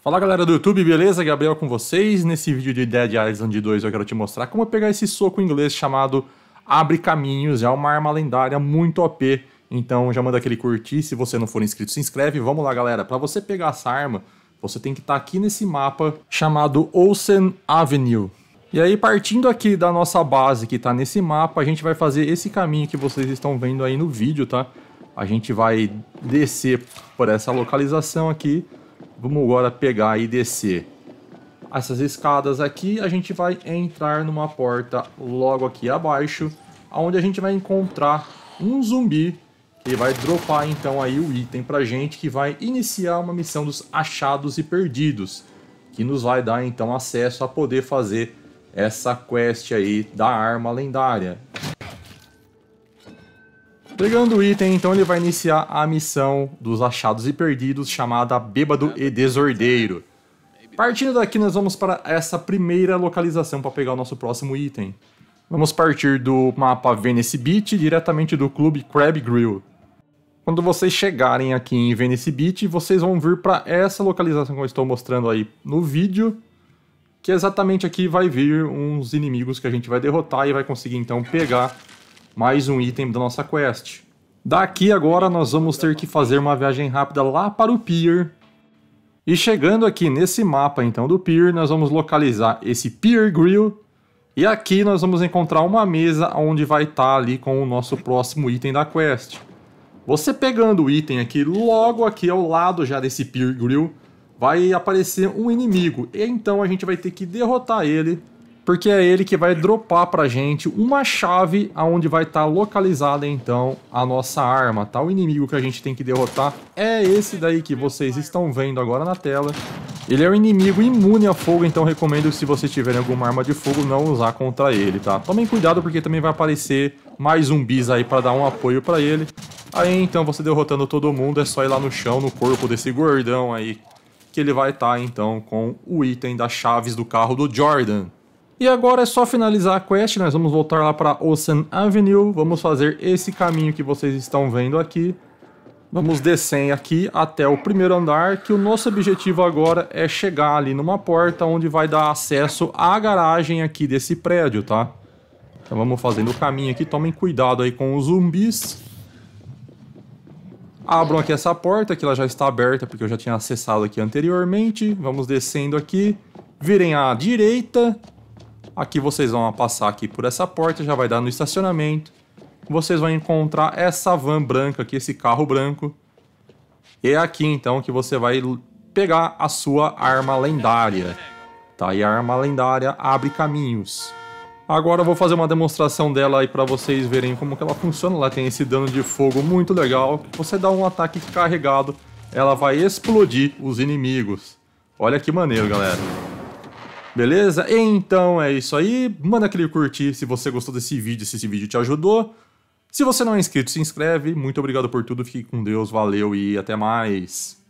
Fala galera do YouTube, beleza? Gabriel com vocês. Nesse vídeo de Dead Island 2 eu quero te mostrar como pegar esse soco inglês chamado Abre Caminhos. É uma arma lendária muito OP, então já manda aquele curtir. Se você não for inscrito, se inscreve. Vamos lá galera, para você pegar essa arma, você tem que estar tá aqui nesse mapa chamado Olsen Avenue. E aí partindo aqui da nossa base que está nesse mapa, a gente vai fazer esse caminho que vocês estão vendo aí no vídeo, tá? A gente vai descer por essa localização aqui Vamos agora pegar e descer essas escadas aqui. A gente vai entrar numa porta logo aqui abaixo, onde a gente vai encontrar um zumbi que vai dropar então aí o item pra gente que vai iniciar uma missão dos achados e perdidos, que nos vai dar então acesso a poder fazer essa quest aí da arma lendária. Pegando o item, então ele vai iniciar a missão dos achados e perdidos chamada Bêbado e Desordeiro. Partindo daqui, nós vamos para essa primeira localização para pegar o nosso próximo item. Vamos partir do mapa Venice Beach, diretamente do clube Crab Grill. Quando vocês chegarem aqui em Venice Beach, vocês vão vir para essa localização que eu estou mostrando aí no vídeo, que exatamente aqui vai vir uns inimigos que a gente vai derrotar e vai conseguir então pegar mais um item da nossa quest. Daqui agora nós vamos ter que fazer uma viagem rápida lá para o Pier. E chegando aqui nesse mapa então do Pier, nós vamos localizar esse Pier Grill. E aqui nós vamos encontrar uma mesa onde vai estar tá ali com o nosso próximo item da quest. Você pegando o item aqui, logo aqui ao lado já desse Pier Grill, vai aparecer um inimigo. E então a gente vai ter que derrotar ele porque é ele que vai dropar pra gente uma chave aonde vai estar tá localizada então a nossa arma, tá? O inimigo que a gente tem que derrotar é esse daí que vocês estão vendo agora na tela. Ele é um inimigo imune a fogo, então recomendo se vocês tiverem alguma arma de fogo não usar contra ele, tá? Tomem cuidado porque também vai aparecer mais zumbis aí para dar um apoio para ele. Aí então você derrotando todo mundo é só ir lá no chão, no corpo desse gordão aí, que ele vai estar tá, então com o item das chaves do carro do Jordan. E agora é só finalizar a quest, nós vamos voltar lá para Ocean Avenue, vamos fazer esse caminho que vocês estão vendo aqui. Vamos descer aqui até o primeiro andar, que o nosso objetivo agora é chegar ali numa porta onde vai dar acesso à garagem aqui desse prédio, tá? Então vamos fazendo o caminho aqui, tomem cuidado aí com os zumbis. Abram aqui essa porta, que ela já está aberta, porque eu já tinha acessado aqui anteriormente. Vamos descendo aqui, virem à direita Aqui vocês vão passar aqui por essa porta, já vai dar no estacionamento. Vocês vão encontrar essa van branca aqui, esse carro branco. E é aqui então que você vai pegar a sua arma lendária. Tá? E a arma lendária abre caminhos. Agora eu vou fazer uma demonstração dela aí para vocês verem como que ela funciona. Ela tem esse dano de fogo muito legal. Você dá um ataque carregado, ela vai explodir os inimigos. Olha que maneiro, galera. Beleza? Então é isso aí. Manda aquele curtir se você gostou desse vídeo, se esse vídeo te ajudou. Se você não é inscrito, se inscreve. Muito obrigado por tudo. Fique com Deus. Valeu e até mais.